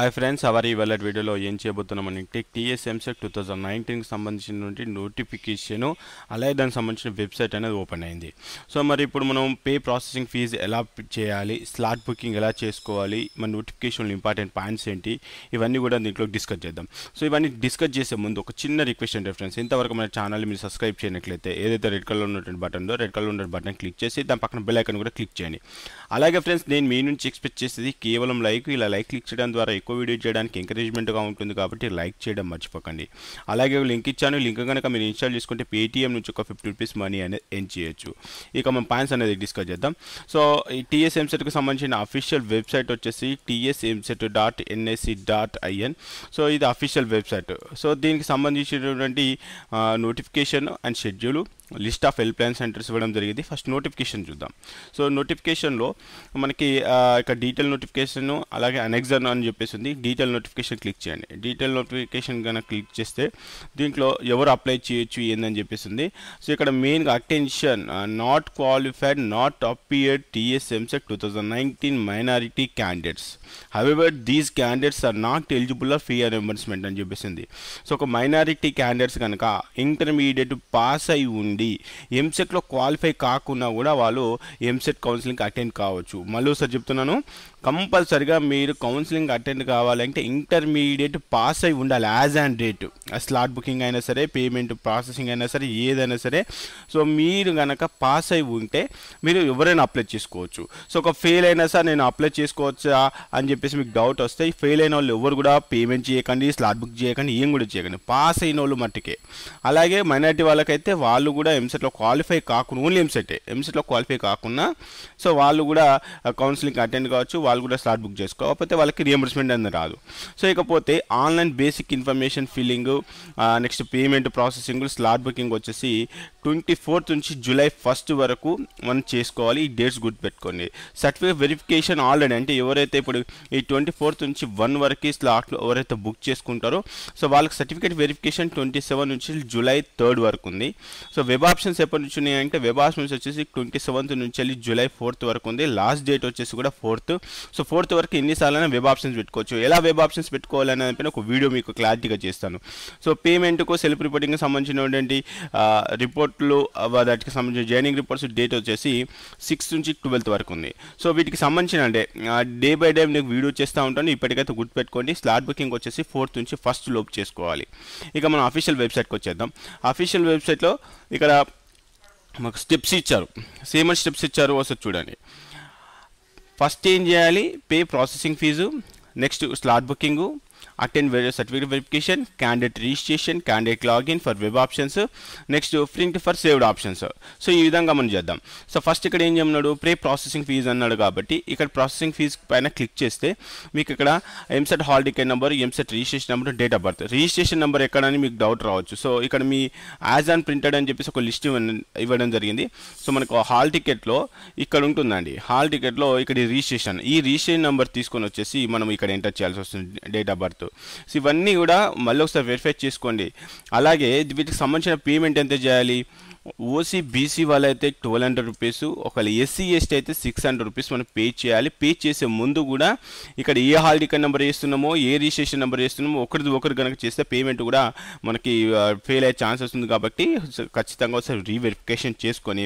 Hi friends hour ఈ వీడియోలో ఏం చేయబోతున్నాం అంటే టీఎస్ఎంసెక్ టూ థౌజండ్ నైన్టీన్కి సంబంధించినటువంటి నోటిఫికేషన్ అలాగే దానికి సంబంధించిన వెబ్సైట్ అనేది ఓపెన్ అయింది సో మరి ఇప్పుడు మనం పే ప్రాసెసింగ్ ఫీజు ఎలా చేయాలి స్లాట్ బుకింగ్ ఎలా చేసుకోవాలి మన నోటిఫికేషన్ ఇంపార్టెంట్ పాయింట్స్ ఏంటి ఇవన్నీ కూడా దీంట్లో డిస్కస్ చేద్దాం సో ఇవన్నీ డిస్కస్ చేసే ముందు ఒక చిన్న రిక్వెస్ట్ అంటే ఫ్రెండ్స్ ఇంతవరకు మన ఛానల్ మీరు సబ్స్క్రైబ్ చేయనట్లయితే ఏదైతే రెడ్ కలర్ ఉన్నటువంటి బటన్ ఉందో రెడ్ కలర్ ఉన్నటువంటి బటన్ క్లిక్ చేసి దాని పక్కన బెల్ ఐకన్ కూడా క్లిక్ చేయండి అలాగే ఫ్రెండ్స్ నేను మీ నుంచి ఎక్స్పెక్ట్ చేసేది కేవలం లైక్ ఇలా లైక్ క్లిక్ చేయడం ద్వారా ఎక్కువ వీడియో చేయడానికి ఎంకరేజ్మెంట్గా ఉంటుంది కాబట్టి లైక్ చేయడం మర్చిపోకండి అలాగే లింక్ ఇచ్చాను లింక్ కనుక మీరు ఇన్స్టాల్ చేసుకుంటే పేటీఎం నుంచి ఒక ఫిఫ్టీ రూపీస్ మనీ అనేది ఎన్ చేయొచ్చు ఇక మనం పాయింట్స్ అనేది డిస్కస్ చేద్దాం సో ఈ టీఎస్ సంబంధించిన అఫీషియల్ వెబ్సైట్ వచ్చేసి TS EAMCET EAMCET dot NSC dot IN so ఇది అఫీషియల్ వెబ్సైట్ సో దీనికి సంబంధించినటువంటి notification and schedule list of help line centres ఇవ్వడం జరిగింది ఫస్ట్ నోటిఫికేషన్ చూద్దాం సో నోటిఫికేషన్లో మనకి ఇక డీటెయిల్ నోటిఫికేషన్ అలాగే అనెక్సన్ అని చెప్పేసి ఉంది డీటెయిల్ నోటిఫికేషన్ క్లిక్ చేయండి డీటెయిల్ నోటిఫికేషన్ కనుక క్లిక్ చేస్తే దీంట్లో ఎవరు అప్లై చేయొచ్చు ఏందని చెప్పేసింది సో ఇక్కడ మెయిన్గా attention not qualified not appear TS EAMCET two thousand nineteen minority candidates however these candidates are not eligible of fee reimbursement అని చెప్పేసింది సో ఒక మైనారిటీ క్యాండిడేట్స్ కనుక ఇంటర్మీడియట్ పాస్ అయి ఉండి ఎంసెట్లో క్వాలిఫై కాకుండా కూడా వాళ్ళు ఎంసెట్ కౌన్సిలింగ్ అటెండ్ కావచ్చు మళ్ళీ ఒకసారి చెప్తున్నాను కంపల్సరిగా మీరు కౌన్సిలింగ్ అటెండ్ కావాలంటే ఇంటర్మీడియట్ పాస్ అయి ఉండాలి as and date slot booking అయినా సరే పేమెంట్ ప్రాసెసింగ్ అయినా సరే ఏదైనా సరే సో మీరు కనుక పాస్ అయి ఉంటే మీరు ఎవరైనా అప్లై చేసుకోవచ్చు సో ఒక ఫెయిల్ అయినా సార్ నేను అప్లై చేసుకోవచ్చా అని చెప్పేసి మీకు డౌట్ వస్తే ఫెయిల్ అయిన వాళ్ళు ఎవరు కూడా పేమెంట్ చేయకండి స్లాట్ బుక్ చేయకండి ఏం కూడా చేయకండి పాస్ అయిన వాళ్ళు మట్టుకే అలాగే మైనార్టీ వాళ్ళకైతే వాళ్ళు కూడా ఎంసెట్లో క్వాలిఫై కాకుండా ఓన్లీ ఎంసెట్ ఎంసెట్లో క్వాలిఫై కాకుండా సో వాళ్ళు కూడా కౌన్సిలింగ్ అటెండ్ కావచ్చు వాళ్ళు కూడా స్లాట్ బుక్ చేసుకోకపోతే వాళ్ళకి రియంబర్స్మెంట్ అనేది రాదు సో ఇకపోతే online basic information filling next payment processing slot booking వచ్చేసి ట్వంటీ ఫోర్త్ నుంచి జూలై ఫస్ట్ వరకు మనం చేసుకోవాలి ఈ డేట్స్ గుర్తుపెట్టుకోండి సర్టిఫికేట్ వెరిఫికేషన్ ఆల్రెడీ అంటే ఎవరైతే ఇప్పుడు ఈ ట్వంటీ ఫోర్త్ నుంచి వన్ వరకు స్లాట్లు ఎవరైతే బుక్ చేసుకుంటారో సో వాళ్ళకి సర్టిఫికేట్ వెరిఫికేషన్ ట్వంటీ సెవెన్ నుంచి జూలై థర్డ్ వరకు ఉంది సో వెబ్ ఆప్షన్స్ ఎప్పటి నుంచి ఉన్నాయంటే వెబ్ ఆప్షన్స్ వచ్చేసి ట్వంటీ సెవెంత్ నుంచి వెళ్ళి జూలై ఫోర్త్ వరకు ఉంది లాస్ట్ డేట్ వచ్చేసి కూడా ఫోర్త్ సో ఫోర్త్ వరకు ఎన్నిసార్లైనా వెబ్ ఆప్షన్స్ పెట్టుకోవచ్చు ఎలా వెబ్ ఆప్షన్స్ పెట్టుకోవాలని చెప్పిన ఒక వీడియో మీకు క్లారిటీగా చేస్తాను సో పేమెంట్కు సెల్ఫ్ రిపోర్టింగ్కి సంబంధించినటువంటి రిపోర్ట్లు వాటికి సంబంధించిన జర్నింగ్ రిపోర్ట్స్ డేట్ వచ్చేసి సిక్స్త్ నుంచి ట్వెల్త్ వరకు ఉంది సో వీటికి సంబంధించిన అంటే డే బై డే మీకు వీడియో చేస్తూ ఉంటాను ఇప్పటికైతే గుర్తు పెట్టుకోండి స్లాట్ బుకింగ్ వచ్చేసి ఫోర్త్ నుంచి ఫస్ట్ లోప్ చేసుకోవాలి ఇక మనం అఫీషియల్ వెబ్సైట్కి వచ్చేద్దాం అఫీషియల్ వెబ్సైట్లో ఇక్కడ మాకు స్టెప్స్ ఇచ్చారు సేమ్ స్టెప్స్ ఇచ్చారు వస్తుంది చూడండి ఫస్ట్ ఏం చేయాలి pay processing fees next slot booking attend certificate verification candidate registration candidate login for web options next print for saved options so ఈ విధంగా మనం చేద్దాం సో ఫస్ట్ ఇక్కడ ఏం చేయమన్నాడు ప్రే ప్రాసెసింగ్ ఫీజ్ అన్నాడు కాబట్టి ఇక్కడ ప్రాసెసింగ్ ఫీజ్ పైన క్లిక్ చేస్తే మీకు ఇక్కడ EAMCET hall ticket number EAMCET registration number date of birth registration number ఎక్కడని మీకు డౌట్ రావచ్చు సో ఇక్కడ మీ యాజ్ అండ్ ప్రింటెడ్ అని చెప్పేసి ఒక లిస్ట్ ఇవ్వడం జరిగింది సో మనకు హాల్ టికెట్లో ఇక్కడ ఉంటుందండి హాల్ టికెట్లో ఇక్కడ రిజిస్ట్రేషన్ ఈ రిజిస్ట్రేషన్ నెంబర్ తీసుకొని వచ్చేసి మనం ఇక్కడ ఎంటర్ చేయాల్సి వస్తుంది డేట్ ఆఫ్ బర్త్ చేస్తారు సో ఇవన్నీ కూడా మళ్ళీ ఒకసారి వెరిఫై చేసుకోండి అలాగే వీటికి సంబంధించిన పేమెంట్ ఎంత చేయాలి ఓసీ బీసీ వాళ్ళైతే ట్వెల్వ్ హండ్రెడ్ రూపీస్ ఒకవేళ ఎస్సీ ఎస్టీ అయితే సిక్స్ హండ్రెడ్ రూపీస్ మనం పే చేయాలి పే చేసే ముందు కూడా ఇక్కడ ఏ హాల్ టికెట్ నెంబర్ వేస్తున్నామో ఏ రిజిస్ట్రేషన్ నెంబర్ వేస్తున్నామో ఒకరిది ఒకరు కనుక చేస్తే పేమెంట్ కూడా మనకి ఫెయిల్ అయ్యే ఛాన్స్ వస్తుంది కాబట్టి ఖచ్చితంగా ఒకసారి రీవెరిఫికేషన్ చేసుకొని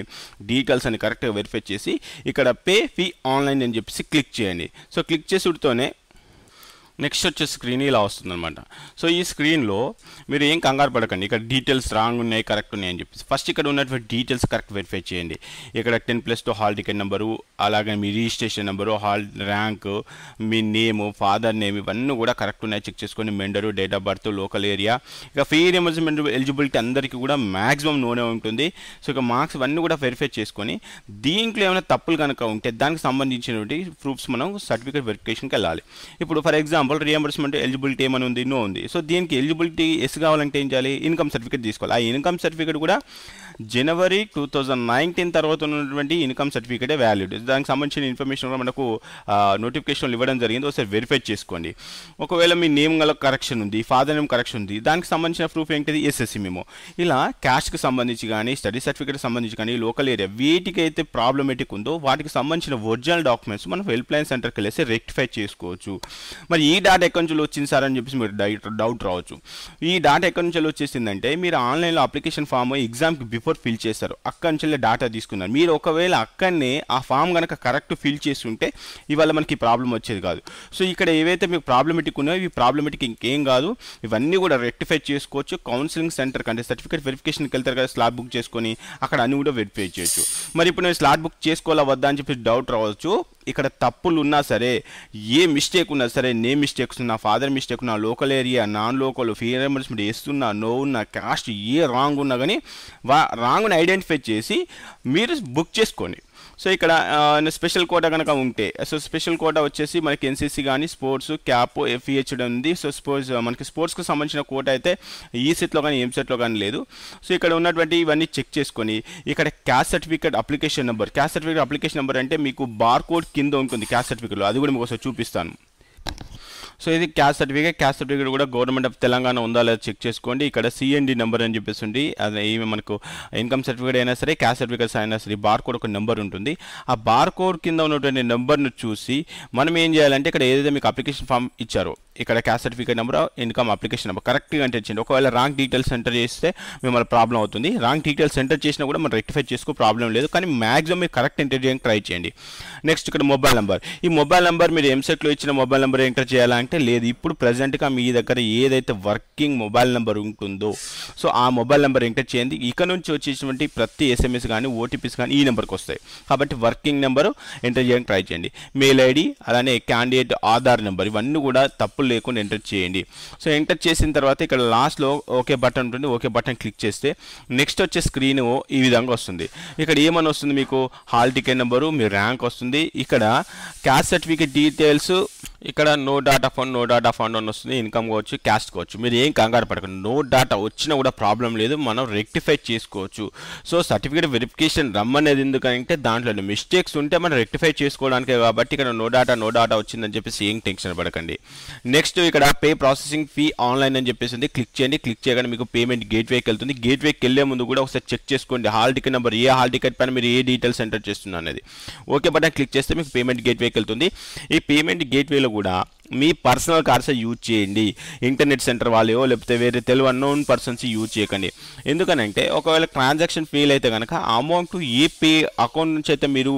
డీటెయిల్స్ అని కరెక్ట్గా వెరిఫై చేసి ఇక్కడ పే ఫీ ఆన్లైన్ అని చెప్పేసి క్లిక్ చేయండి సో క్లిక్ చేసుడితోనే నెక్స్ట్ వచ్చే స్క్రీన్ ఇలా వస్తుందన్నమాట సో ఈ స్క్రీన్లో మీరు ఏం కంగారు పడకండి ఇక్కడ డీటెయిల్స్ రాంగ్ ఉన్నాయి కరెక్ట్ ఉన్నాయి అని చెప్పేసి ఫస్ట్ ఇక్కడ ఉన్నటువంటి డీటెయిల్స్ కరెక్ట్ వెరిఫై చేయండి ఇక్కడ ten plus two hall ticket number అలాగే మీ రిజిస్ట్రేషన్ నెంబరు హాల్ ర్యాంకు మీ నేమ్ ఫాదర్ నేమ్ ఇవన్నీ కూడా కరెక్ట్ ఉన్నాయి చెక్ చేసుకొని మెండరు date of birth local area ఇక ఫీ రియంబర్స్మెంట్ ఎలిజిబిలిటీ అందరికీ కూడా మ్యాక్సిమం నోనే ఉంటుంది సో ఇక మార్క్స్ ఇవన్నీ కూడా వెరిఫై చేసుకొని దీంట్లో ఏమైనా తప్పులు కనుక ఉంటే దానికి సంబంధించినటువంటి ప్రూఫ్స్ మనం సర్టిఫికేట్ వెరిఫికేషన్కి వెళ్ళాలి ఇప్పుడు for example example reimbursement eligibility ఏమని ఉంది నో ఉంది సో దీనికి ఎలిజిబిలిటీ ఎస్ కావాలంటే ఏం చేయాలి ఇన్కమ్ సర్టిఫికేట్ తీసుకోవాలి ఆ ఇన్కమ్ సర్టిఫికేట్ కూడా జనవరి టూ థౌజండ్ నైన్టీన్ తర్వాత ఉన్నటువంటి ఇన్కమ్ సర్టిఫికేటే వ్యాలిడ్ దానికి సంబంధించిన ఇన్ఫర్మేషన్ కూడా మనకు నోటిఫికేషన్లు ఇవ్వడం జరిగింది ఒకసారి వెరిఫై చేసుకోండి ఒకవేళ మీ నేమ్ గల కరెక్షన్ ఉంది ఫాదర్ నేమ్ కరెక్షన్ ఉంది దానికి సంబంధించిన ప్రూఫ్ ఏంటిది ఎస్ఎస్సి మేము ఇలా క్యాష్కి సంబంధించి కానీ స్టడీ సర్టిఫికేట్ సంబంధించి కానీ లోకల్ ఏరియా వీటికైతే ప్రాబ్లమేటిక్ ఉందో వాటికి సంబంధించిన ఒరిజినల్ డాక్యుమెంట్స్ మనం హెల్ప్ లైన్ సెంటర్కి వెళ్ళేసి రెక్టిఫై చేసుకోవచ్చు మరి ఈ డాటా ఎక్కడి నుంచి వచ్చింది సార్ అని చెప్పేసి మీరు డౌట్ రావచ్చు ఈ డాటా ఎక్కడి నుంచి వచ్చేసిందంటే మీరు ఆన్లైన్లో అప్లికేషన్ ఫామ్ ఎగ్జామ్కి రిపోర్ట్ ఫిల్ చేస్తారు అక్కడి నుంచి డేటా తీసుకున్నారు మీరు ఒకవేళ అక్కడనే ఆ ఫామ్ కనుక కరెక్ట్ ఫిల్ చేసి ఉంటే ఇవాళ మనకి ప్రాబ్లం వచ్చేది కాదు సో ఇక్కడ ఏవైతే మీకు ప్రాబ్లమెటిక్ ఉన్నాయో ఇవి ప్రాబ్లమెటిక్ ఇంకేం కాదు ఇవన్నీ కూడా రెక్టిఫై చేసుకోవచ్చు కౌన్సిలింగ్ సెంటర్ కంటే సర్టిఫికేట్ వెరిఫికేషన్కి వెళ్తారు కదా స్లాట్ బుక్ చేసుకొని అక్కడ అన్ని కూడా వెరిఫై చేయొచ్చు మరి ఇప్పుడు నేను స్లాట్ బుక్ చేసుకోవాలా వద్దా అని చెప్పి డౌట్ రావచ్చు ఇక్కడ తప్పులు ఉన్నా సరే ఏ మిస్టేక్ ఉన్నా సరే నే మిస్టేక్స్ ఉన్నా ఫాదర్ మిస్టేక్ ఉన్నా local area non local fee మీద వేస్తున్నా నో ఉన్నా కాస్ట్ ఏ రాంగ్ ఉన్నా కానీ వా రాంగ్ని ఐడెంటిఫై చేసి మీరు బుక్ చేసుకోండి సో ఇక్కడ స్పెషల్ కోటా కనుక ఉంటే సో స్పెషల్ కోటా వచ్చేసి మనకి ఎన్సీసీ కానీ స్పోర్ట్స్ క్యాప్ ఎఫ్ఈహెచ్ e ఉంది సో స్పోర్ట్స్ మనకి స్పోర్ట్స్కి సంబంధించిన కోట అయితే ఈ సెట్లో కానీ ఏం సెట్లో కానీ లేదు సో ఇక్కడ ఉన్నటువంటి ఇవన్నీ చెక్ చేసుకొని ఇక్కడ caste certificate application number caste certificate application number అంటే మీకు బార్ కోడ్ కింద ఉంటుంది క్యాస్ట్ సర్టిఫికేట్లో అది కూడా మీకు ఒకసారి చూపిస్తాను సో ఇది క్యాస్ట్ సర్టిఫికేట్ క్యాస్ట్ సర్టిఫికేట్ కూడా గవర్నమెంట్ ఆఫ్ తెలంగాణ ఉందా లేదా చెక్ చేసుకోండి ఇక్కడ సిఎన్డి నెంబర్ అని చెప్పేసి అది మనకు ఇన్కమ్ సర్టిఫికేట్ అయినా సరే క్యాస్ట్ సర్టిఫికేట్స్ అయినా సరే బార్ కోడ్ ఒక నెంబర్ ఉంటుంది ఆ బార్ కోడ్ కింద ఉన్నటువంటి నెంబర్ను చూసి మనం ఏం చేయాలంటే ఇక్కడ ఏదైతే మీకు అప్లికేషన్ ఫామ్ ఇచ్చారో ఇక్కడ caste certificate number income application number కరెక్ట్గా ఎంటర్ చేయండి ఒకవేళ రాంగ్ డీటెయిల్స్ ఎంటర్ చేస్తే మిమ్మల్ని ప్రాబ్లం అవుతుంది రాంగ్ డీటెయిల్స్ ఎంటర్ చేసినా కూడా మనం రెక్టిఫై చేసుకో ప్రాబ్లం లేదు కానీ మ్యాక్సిమం మీరు కరెక్ట్ ఎంటర్ చేయడానికి ట్రై చేయండి నెక్స్ట్ ఇక్కడ మొబైల్ నెంబర్ ఈ మొబైల్ నెంబర్ మీరు ఎంసెట్లో ఇచ్చిన మొబైల్ నెంబర్ ఎంటర్ చేయాలంటే లేదు ఇప్పుడు ప్రజెంట్గా మీ దగ్గర ఏదైతే వర్కింగ్ మొబైల్ నెంబర్ ఉంటుందో సో ఆ మొబైల్ నెంబర్ ఎంటర్ చేయండి ఇక్కడ నుంచి వచ్చేసినటువంటి ప్రతి ఎస్ఎంఎస్ కానీ ఓటీపీస్ కానీ ఈ నెంబర్కి వస్తాయి కాబట్టి వర్కింగ్ నెంబర్ ఎంటర్ చేయడానికి ట్రై చేయండి మెయిల్ ఐడి అలానే క్యాండిడేట్ ఆధార్ నెంబర్ ఇవన్నీ కూడా తప్పు తప్పులు లేకుండా ఎంటర్ చేయండి సో ఎంటర్ చేసిన తర్వాత ఇక్కడ లాస్ట్లో ఓకే బటన్ ఉంటుంది ఓకే బటన్ క్లిక్ చేస్తే నెక్స్ట్ వచ్చే స్క్రీన్ ఈ విధంగా వస్తుంది ఇక్కడ ఏమని వస్తుంది మీకు హాల్ టికెట్ నెంబరు మీ ర్యాంక్ వస్తుంది ఇక్కడ క్యాస్ట్ సర్టిఫికేట్ డీటెయిల్స్ ఇక్కడ no data found no data found అని వస్తుంది ఇన్కమ్ కావచ్చు క్యాస్ట్ కావచ్చు మీరు ఏం కంగారు పడకండి నో డాటా వచ్చినా కూడా ప్రాబ్లం లేదు మనం రెక్టిఫై చేసుకోవచ్చు సో సర్టిఫికేట్ వెరిఫికేషన్ రమ్మనేది ఎందుకంటే దాంట్లో మిస్టేక్స్ ఉంటే మనం రెక్టిఫై చేసుకోవడానికే కాబట్టి ఇక్కడ నో డాటా నో డాటా వచ్చిందని చెప్పేసి ఏం టెన్షన్ పడకండి నెక్స్ట్ ఇక్కడ పే ప్రాసెసింగ్ ఫీ ఆన్లైన్ అని చెప్పేసి ఉంది క్లిక్ చేయండి క్లిక్ చేయగానే మీకు పేమెంట్ గేట్వేకి వెళ్తుంది గేట్వేకి వెళ్ళే ముందు కూడా ఒకసారి చెక్ చేసుకోండి హాల్ టికెట్ నెంబర్ ఏ హాల్ టికెట్ పైన మీరు ఏ డీటెయిల్స్ ఎంటర్ చేస్తున్నా అనేది ఓకే బట్ క్లిక్ చేస్తే మీకు పేమెంట్ వేకి వెళ్తుంది ఈ పేమెంట్ గేట్వేలో కూడా మీ పర్సనల్ కార్స్ యూజ్ చేయండి ఇంటర్నెట్ సెంటర్ వాళ్ళయో లేకపోతే వేరే తెలుగు అన్నోన్ పర్సన్స్ యూజ్ చేయకండి ఎందుకనంటే ఒకవేళ ట్రాన్సాక్షన్ ఫెయిల్ అయితే కనుక అమౌంట్ ఏ పే అకౌంట్ నుంచి అయితే మీరు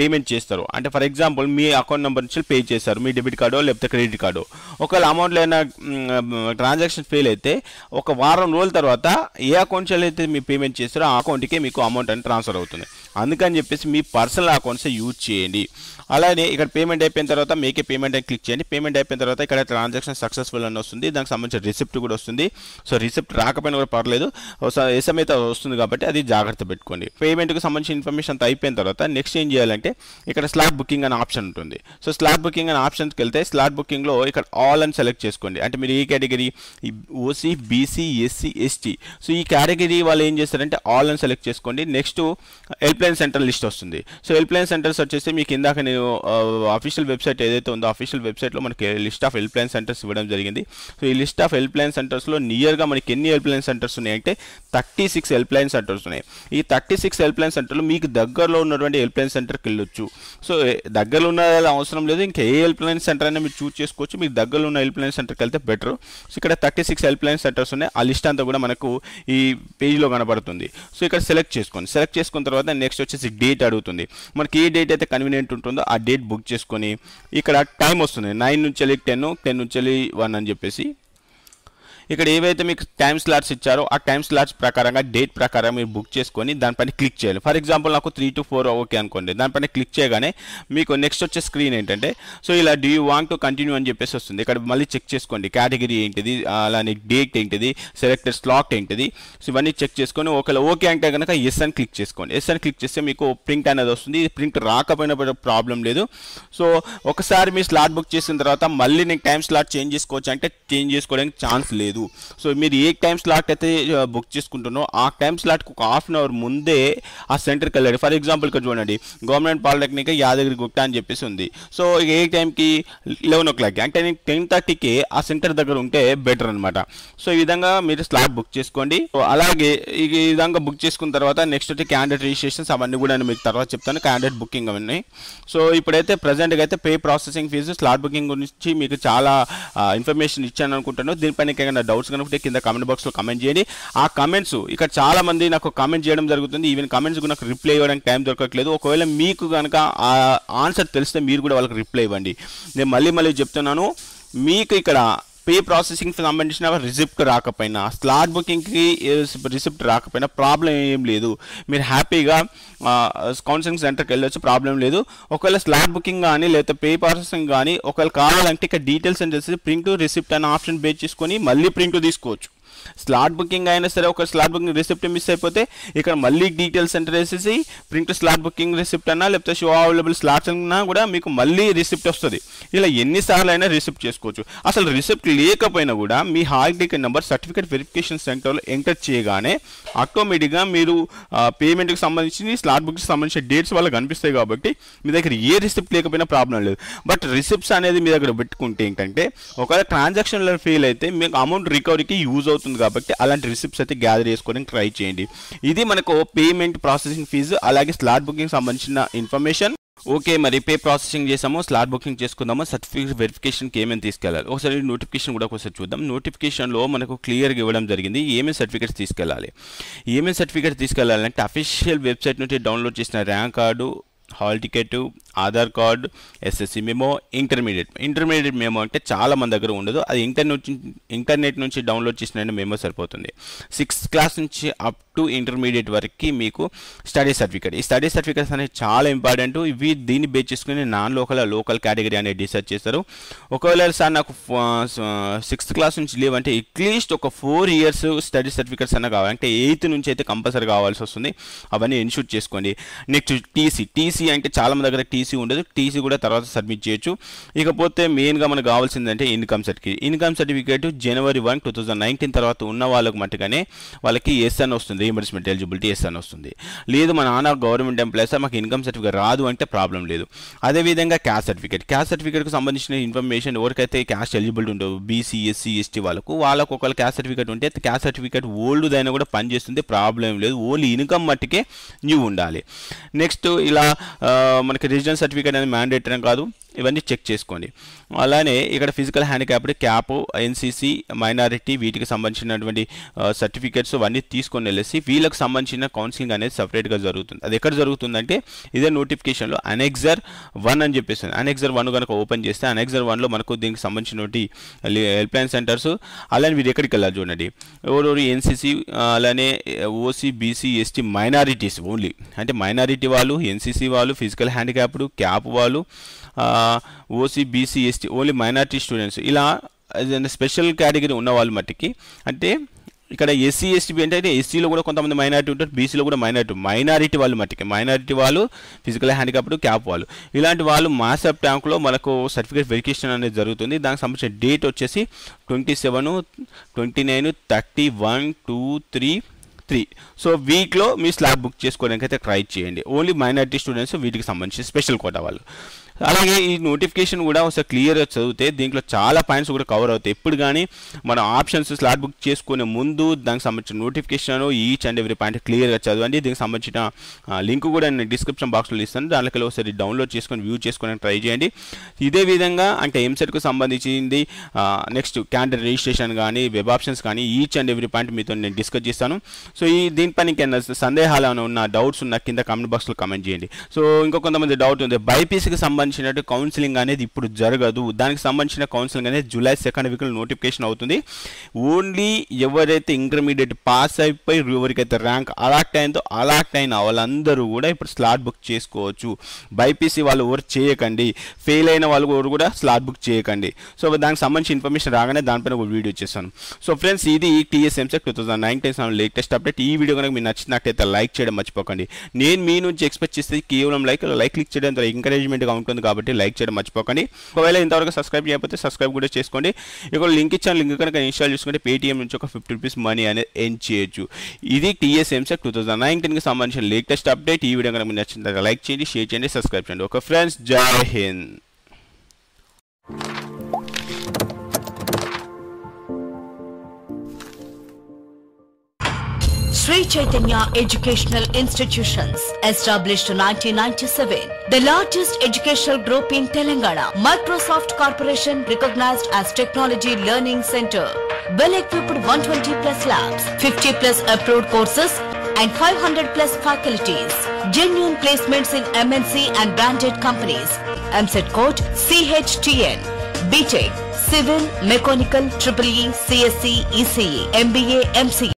పేమెంట్ చేస్తారు అంటే ఫర్ ఎగ్జాంపుల్ మీ అకౌంట్ నెంబర్ నుంచి పే చేస్తారు మీ డెబిట్ కార్డో లేకపోతే క్రెడిట్ కార్డు ఒకవేళ అమౌంట్లో అయినా ట్రాన్సాక్షన్ ఫెయిల్ అయితే ఒక వారం రోజుల తర్వాత ఏ అకౌంట్ అయితే మీ పేమెంట్ చేస్తారో ఆ అకౌంట్కే మీకు అమౌంట్ అని ట్రాన్స్ఫర్ అవుతుంది అందుకని చెప్పేసి మీ పర్సనల్ అకౌంట్స్ యూజ్ చేయండి అలానే ఇక్కడ పేమెంట్ అయిపోయిన తర్వాత మీకే పేమెంట్ అని క్లిక్ చేయండి పేమెంట్ అయిపోయిన తర్వాత ఇక్కడ ట్రాన్సాక్షన్ సక్సెస్ఫుల్ అని వస్తుంది దానికి సంబంధించిన రిసిప్ట్ కూడా వస్తుంది సో రిసిప్ట్ రాకపోయినా కూడా పర్లేదు ఎస్ఎం సమయత వస్తుంది కాబట్టి అది జాగ్రత్త పెట్టుకోండి పేమెంట్కి సంబంధించిన ఇన్ఫర్మేషన్ అంతా అయిపోయిన తర్వాత నెక్స్ట్ ఏం చేయాలంటే ఇక్కడ స్లాబ్ బుకింగ్ అనే ఆప్షన్ ఉంటుంది సో స్లాబ్ బుకింగ్ అనే ఆప్షన్కి వెళ్తే స్లాబ్ బుకింగ్లో ఇక్కడ ఆల్ అని సెలెక్ట్ చేసుకోండి అంటే మీరు ఈ category OC BC SC ST so ఈ కేటగిరీ వాళ్ళు ఏం చేస్తారంటే ఆల్ అని సెలెక్ట్ చేసుకోండి నెక్స్ట్ హెల్ప్లైన్ సెంటర్ లిస్ట్ వస్తుంది సో హెల్ప్లైన్ సెంటర్స్ వచ్చేసి మీకు ఇందాక నేను అఫీషియల్ uh, వెబ్సైట్ ఏదైతే ఉందో అఫీషియల్ వెబ్సైట్లో మనకి list of help line centres ఇవ్వడం జరిగింది సో ఈ లిస్ట్ ఆఫ్ హెల్ప్ లైన్ సెంటర్స్లో నియర్గా మనకి ఎన్ని హెల్ప్ లైన్ సెంటర్స్ ఉన్నాయంటే thirty six help line centres ఉన్నాయి ఈ థర్టీ సిక్స్ హెల్ప్ లైన్ సెంటర్లో మీకు దగ్గరలో ఉన్నటువంటి హెల్ప్ లైన్ సెంటర్కి వెళ్ళొచ్చు సో దగ్గరలో ఉన్న అవసరం లేదు ఇంకా ఏ హెల్ప్ లైన్ సెంటర్ అయినా మీరు చూజ్ చేసుకోవచ్చు మీకు దగ్గరలో ఉన్న హెల్ప్ లైన్ సెంటర్కి వెళ్తే బెటర్ సో ఇక్కడ thirty six help line centres ఉన్నాయి ఆ లిస్ట్ అంతా కూడా మనకు ఈ పేజ్లో కనబడుతుంది సో ఇక్కడ సెలెక్ట్ చేసుకోండి సెలెక్ట్ చేసుకున్న తర్వాత నెక్స్ట్ వచ్చేసి డేట్ అడుగుతుంది మనకి ఏ డేట్ అయితే కన్వీనియంట్ ఉంటుందో ఆ డేట్ బుక్ చేసుకొని ఇక్కడ టైం వస్తుంది నైన్ నుంచి వెళ్ళి టెన్ టెన్ నుంచి వెళ్ళి వన్ అని చెప్పేసి ఇక్కడ ఏవైతే మీకు టైమ్ స్లాట్స్ ఇచ్చారో ఆ టైమ్ స్లాట్స్ ప్రకారంగా డేట్ ప్రకారం మీరు బుక్ చేసుకొని దానిపైన క్లిక్ చేయాలి ఫర్ ఎగ్జాంపుల్ నాకు త్రీ టు ఫోర్ ఓకే అనుకోండి దానిపైన క్లిక్ చేయగానే మీకు నెక్స్ట్ వచ్చే స్క్రీన్ ఏంటంటే సో ఇలా do you want to continue అని చెప్పేసి వస్తుంది ఇక్కడ మళ్ళీ చెక్ చేసుకోండి కేటగిరీ ఏంటిది అలానే డేట్ ఏంటిది సెలెక్టెడ్ స్లాట్ ఏంటిది సో ఇవన్నీ చెక్ చేసుకొని ఒకవేళ ఓకే అంటే కనుక ఎస్ అని క్లిక్ చేసుకోండి ఎస్ అని క్లిక్ చేస్తే మీకు ప్రింట్ అనేది వస్తుంది ప్రింట్ రాకపోయినప్పుడు ప్రాబ్లం లేదు సో ఒకసారి మీరు స్లాట్ బుక్ చేసిన తర్వాత మళ్ళీ నేను టైం స్లాట్ చేంజ్ చేసుకోవచ్చు అంటే చేంజ్ చేసుకోవడానికి ఛాన్స్ లేదు లేదు సో మీరు ఏ టైం స్లాట్ అయితే బుక్ చేసుకుంటున్నో ఆ టైం స్లాట్కి ఒక హాఫ్ అన్ అవర్ ముందే ఆ సెంటర్కి వెళ్ళాడు ఫర్ ఎగ్జాంపుల్ ఇక్కడ చూడండి గవర్నమెంట్ పాలిటెక్నిక్ యాదగిరి గుట్ట అని చెప్పేసి ఉంది సో ఏ టైంకి లెవెన్ ఓ క్లాక్కి అంటే నేను టెన్ థర్టీకి ఆ సెంటర్ దగ్గర ఉంటే బెటర్ అనమాట సో ఈ విధంగా మీరు స్లాట్ బుక్ చేసుకోండి అలాగే ఈ విధంగా బుక్ చేసుకున్న తర్వాత నెక్స్ట్ వచ్చి క్యాండిడేట్ రిజిస్ట్రేషన్స్ అవన్నీ కూడా నేను మీకు తర్వాత చెప్తాను క్యాండిడేట్ బుకింగ్ అవన్నీ సో ఇప్పుడైతే ప్రజెంట్గా అయితే pay processing fees slot booking గురించి మీకు చాలా ఇన్ఫర్మేషన్ ఇచ్చాను అనుకుంటాను దీనిపైన డౌట్స్ కనుకుంటే కింద కమెంట్ బాక్స్లో కమెంట్ చేయండి ఆ కమెంట్స్ ఇక్కడ మంది నాకు కమెంట్ చేయడం జరుగుతుంది ఈవెన్ కూడా నాకు రిప్లై ఇవ్వడానికి టైం దొరకట్లేదు ఒకవేళ మీకు కనుక ఆన్సర్ తెలిస్తే మీరు కూడా వాళ్ళకి రిప్లై ఇవ్వండి నేను మళ్ళీ మళ్ళీ చెప్తున్నాను మీకు ఇక్కడ పే ప్రాసెసింగ్కి సంబంధించిన రిసిప్ట్ రాకపోయినా స్లాట్ బుకింగ్కి రిసిప్ట్ రాకపోయినా ప్రాబ్లం ఏం లేదు మీరు హ్యాపీగా కౌన్సిలింగ్ సెంటర్కి వెళ్ళొచ్చు ప్రాబ్లం లేదు ఒకవేళ స్లాట్ బుకింగ్ కానీ లేకపోతే పే ప్రాసెసింగ్ కానీ ఒకవేళ కావాలంటే ఇక డీటెయిల్స్ అని తెలిసి ప్రింట్ రిసిప్ట్ అనే ఆప్షన్ బేచ్ చేసుకొని మళ్ళీ ప్రింట్ తీసుకోవచ్చు స్లాట్ బుకింగ్ అయినా సరే ఒక స్లాట్ బుకింగ్ రిసిప్ట్ మిస్ అయిపోతే ఇక్కడ మళ్ళీ డీటెయిల్స్ ఎంటర్ చేసేసి ప్రింట్ స్లాట్ బుకింగ్ రిసిప్ట్ అన్నా లేకపోతే షో అవైలబుల్ స్లాట్స్ అన్నా కూడా మీకు మళ్ళీ రిసిప్ట్ వస్తుంది ఇలా ఎన్నిసార్లు అయినా రిసిప్ట్ చేసుకోవచ్చు అసలు రిసిప్ట్ లేకపోయినా కూడా మీ hall ticket number certificate verification సెంటర్లో ఎంటర్ చేయగానే ఆటోమేటిక్గా మీరు పేమెంట్కి సంబంధించి స్లాట్ బుక్కి సంబంధించిన డేట్స్ వల్ల కనిపిస్తాయి కాబట్టి మీ దగ్గర ఏ రిసిప్ట్ లేకపోయినా ప్రాబ్లం లేదు బట్ రిసిప్ట్స్ అనేది మీ దగ్గర పెట్టుకుంటే ఏంటంటే ఒకవేళ ట్రాన్సాక్షన్లో ఫెయిల్ అయితే మీకు అమౌంట్ రికవరీకి యూజ్ అవుతుంది అవుతుంది కాబట్టి అలాంటి రిసిప్ట్స్ అయితే గ్యాదర్ చేసుకొని ట్రై చేయండి ఇది మనకు పేమెంట్ ప్రాసెసింగ్ ఫీజు అలాగే స్లాట్ బుకింగ్ సంబంధించిన ఇన్ఫర్మేషన్ ఓకే మరి పే ప్రాసెసింగ్ చేసాము స్లాట్ బుకింగ్ చేసుకుందాము సర్టిఫికేట్ వెరిఫికేషన్కి ఏమేమి తీసుకెళ్ళాలి ఒకసారి నోటిఫికేషన్ కూడా ఒకసారి చూద్దాం నోటిఫికేషన్లో మనకు క్లియర్గా ఇవ్వడం జరిగింది ఏమేమి సర్టిఫికేట్స్ తీసుకెళ్ళాలి ఏమేమి సర్టిఫికేట్స్ తీసుకెళ్ళాలంటే అఫీషియల్ వెబ్సైట్ నుండి డౌన్లోడ్ చేసిన rank card hall ticket Aadhaar card SSC memo intermediate intermediate memo అంటే చాలా మంది దగ్గర ఉండదు అది ఇంటర్నెట్ ఇంటర్నెట్ నుంచి డౌన్లోడ్ చేసిన మేమో సరిపోతుంది సిక్స్త్ క్లాస్ నుంచి అప్ టు ఇంటర్మీడియట్ వరకు మీకు స్టడీ సర్టిఫికేట్ ఈ స్టడీ సర్టిఫికేట్స్ అనేవి చాలా ఇంపార్టెంట్ ఇవి దీన్ని బేస్ చేసుకుని నాన్ లోకల్ లోకల్ కేటగిరీ అనేది డిసైడ్ చేస్తారు ఒకవేళ సార్ నాకు సిక్స్త్ క్లాస్ నుంచి లేవు అంటే అట్లీస్ట్ ఒక ఫోర్ ఇయర్స్ స్టడీ సర్టిఫికేట్స్ అన్న కావాలి అంటే ఎయిత్ నుంచి అయితే కంపల్సరీ కావాల్సి వస్తుంది అవన్నీ ఇన్షూట్ చేసుకోండి నెక్స్ట్ టీసీ టీసీ టీసీ అంటే చాలామంది దగ్గర టీసీ ఉండదు టీసీ కూడా తర్వాత సబ్మిట్ చేయొచ్చు ఇకపోతే మెయిన్గా మనకు కావాల్సిందంటే ఇన్కమ్ సర్టిఫికేట్ ఇన్కమ్ సర్టిఫికేట్ జనవరి వన్ టూ నైన్టీన్ తర్వాత ఉన్న వాళ్ళకు మటుగానే వాళ్ళకి ఎస్ అని వస్తుంది రీఎంబర్స్మెంట్ ఎలిజిబిలిటీ ఎస్ అని వస్తుంది లేదు మన నాన్న గవర్నమెంట్ ఎంప్లాయీస్ మాకు ఇన్కమ్ సర్టిఫికేట్ రాదు అంటే ప్రాబ్లం లేదు అదేవిధంగా క్యాస్ట్ సర్టిఫికేట్ క్యాస్ట్ సర్టిఫికేట్కి సంబంధించిన ఇన్ఫర్మేషన్ ఎవరికైతే క్యాస్ట్ ఎలిజిబిలిటీ ఉండవు బీసీ ఎస్సీ ఎస్టీ వాళ్ళకు వాళ్ళకు ఒకళ్ళు క్యాస్ట్ సర్టిఫికేట్ ఉంటే క్యాస్ట్ సర్టిఫికేట్ ఓల్డ్ అయినా కూడా పనిచేస్తుంది ప్రాబ్లం లేదు ఓన్లీ ఇన్కమ్ మట్టుకే న్యూ ఉండాలి నెక్స్ట్ ఇలా మనకి రెసిడెన్స్ సర్టిఫికేట్ అనేది మ్యాండేటరీ కాదు ఇవన్నీ చెక్ చేసుకోండి అలానే ఇక్కడ physical handicapped CAP NCC minority వీటికి సంబంధించినటువంటి సర్టిఫికేట్స్ అవన్నీ తీసుకొని వెళ్ళేసి వీళ్ళకి సంబంధించిన కౌన్సిలింగ్ అనేది సపరేట్గా జరుగుతుంది అది ఎక్కడ జరుగుతుందంటే ఇదే నోటిఫికేషన్లో అనెక్సర్ వన్ అని చెప్పేసి అనెక్సర్ వన్ కనుక ఓపెన్ చేస్తే అనెక్సర్ వన్లో మనకు దీనికి సంబంధించినటువంటి హెల్ప్లైన్ సెంటర్స్ అలానే వీరు ఎక్కడికి వెళ్ళాలి చూడండి ఎవరెవరు ఎన్సీసీ అలానే OC BC ST minorities only అంటే మైనారిటీ వాళ్ళు ఎన్సీసీ వాళ్ళు ఫిజికల్ హ్యాండిక్యాప్డ్ క్యాప్ వాళ్ళు OC BC ST only minority students ఇలా స్పెషల్ కేటగిరీ ఉన్న వాళ్ళు మట్టికి అంటే ఇక్కడ ఎస్సీ ఎస్టీ అంటే ఎస్సీలో కూడా కొంతమంది మైనారిటీ ఉంటారు బీసీలో కూడా మైనారిటీ మైనారిటీ వాళ్ళు మట్టికి మైనారిటీ వాళ్ళు ఫిజికల్ హ్యాండిక్యాప్డ్ క్యాప్ వాళ్ళు ఇలాంటి వాళ్ళు మాసప్ ట్యాంక్లో మనకు సర్టిఫికేట్ వెరిఫికేషన్ అనేది జరుగుతుంది దానికి సంబంధించిన డేట్ వచ్చేసి twenty seven twenty nine thirty one two three three so వీక్లో మీ స్లాబ్ బుక్ చేసుకోవడానికి అయితే ట్రై చేయండి ఓన్లీ మైనారిటీ స్టూడెంట్స్ వీటికి సంబంధించి స్పెషల్ కోటా వాళ్ళు అలాగే ఈ నోటిఫికేషన్ కూడా ఒకసారి క్లియర్గా చదివితే దీంట్లో చాలా పాయింట్స్ కూడా కవర్ అవుతాయి ఇప్పుడు కానీ మనం ఆప్షన్స్ స్లాట్ బుక్ చేసుకునే ముందు దానికి సంబంధించిన notification each and every point క్లియర్గా చదవండి దీనికి సంబంధించిన లింక్ కూడా నేను డిస్క్రిప్షన్ బాక్స్లో ఇస్తాను దానికి ఒకసారి డౌన్లోడ్ చేసుకొని వ్యూ చేసుకొని ట్రై చేయండి ఇదే విధంగా అంటే ఎంసెట్కు సంబంధించింది నెక్స్ట్ క్యాండర్ రిజిస్ట్రేషన్ కానీ వెబ్ ఆప్షన్స్ కానీ ఈచ్ అండ్ ఎవ్రీ పాయింట్ మీతో నేను డిస్కస్ చేస్తాను సో ఈ దీనిపైన ఇంకేమైనా సందేహాలు ఉన్న డౌట్స్ ఉన్న కింద కామెంట్ బాక్స్లో కమెంట్ చేయండి సో ఇంకో కొంతమంది డౌట్ ఉంది బైపీసీకి సంబంధించి సంబంధించిన కౌన్సిలింగ్ అనేది ఇప్పుడు జరగదు దానికి సంబంధించిన కౌన్సిలింగ్ అనేది జూలై సెకండ్ వీక్ నోటిఫికేషన్ అవుతుంది ఓన్లీ ఎవరైతే ఇంటర్మీడియట్ పాస్ అయిపోయి ఎవరికైతే ర్యాంక్ అలాక్ట్ అయిందో అలాక్ట్ అయిన వాళ్ళందరూ కూడా ఇప్పుడు స్లాట్ బుక్ చేసుకోవచ్చు బైపీసీ వాళ్ళు ఎవరు చేయకండి ఫెయిల్ అయిన వాళ్ళు ఎవరు కూడా స్లాట్ బుక్ చేయకండి సో దానికి సంబంధించిన ఇన్ఫర్మేషన్ రాగానే దానిపైన ఒక వీడియో చేస్తాను సో ఫ్రెండ్స్ ఇది TS two thousand nineteen latest update ఈ వీడియో కనుక మీకు అయితే లైక్ చేయడం మర్చిపోకండి నేను మీ నుంచి ఎక్స్పెక్ట్ చేస్తే కేవలం లైక్ లైక్ క్లిక్ చేయడం ద్వారా ఎంకరేజ్మెంట్గా ఉంటుంది ఉంటుంది కాబట్టి లైక్ చేయడం మర్చిపోకండి ఒకవేళ ఇంతవరకు సబ్స్క్రైబ్ చేయకపోతే సబ్స్క్రైబ్ కూడా చేసుకోండి ఇక్కడ లింక్ ఇచ్చాను లింక్ కనుక ఇన్స్టాల్ చేసుకుంటే పేటీఎం నుంచి ఒక ఫిఫ్టీ రూపీస్ మనీ అనేది ఎన్ చేయొచ్చు ఇది టీఎస్ఎంసెక్ టూ థౌసండ్ నైన్టీన్కి సంబంధించిన లేటెస్ట్ అప్డేట్ ఈ వీడియో కనుక నచ్చిన లైక్ చేయండి షేర్ చేయండి సబ్స్క్రైబ్ చేయండి ఒక ఫ్రెండ్స్ జై Hind Sri Chaitanya Educational Institutions, established in 1997, the largest educational group in Telangana, Microsoft Corporation recognized as Technology Learning Center, well-equipped 120 plus labs, 50 plus approved courses and 500 plus faculties, genuine placements in MNC and branded companies, MSET code CHTN. BTEC, Civil, Mechanical, EEE, CSE, ECE, MBA, MCE.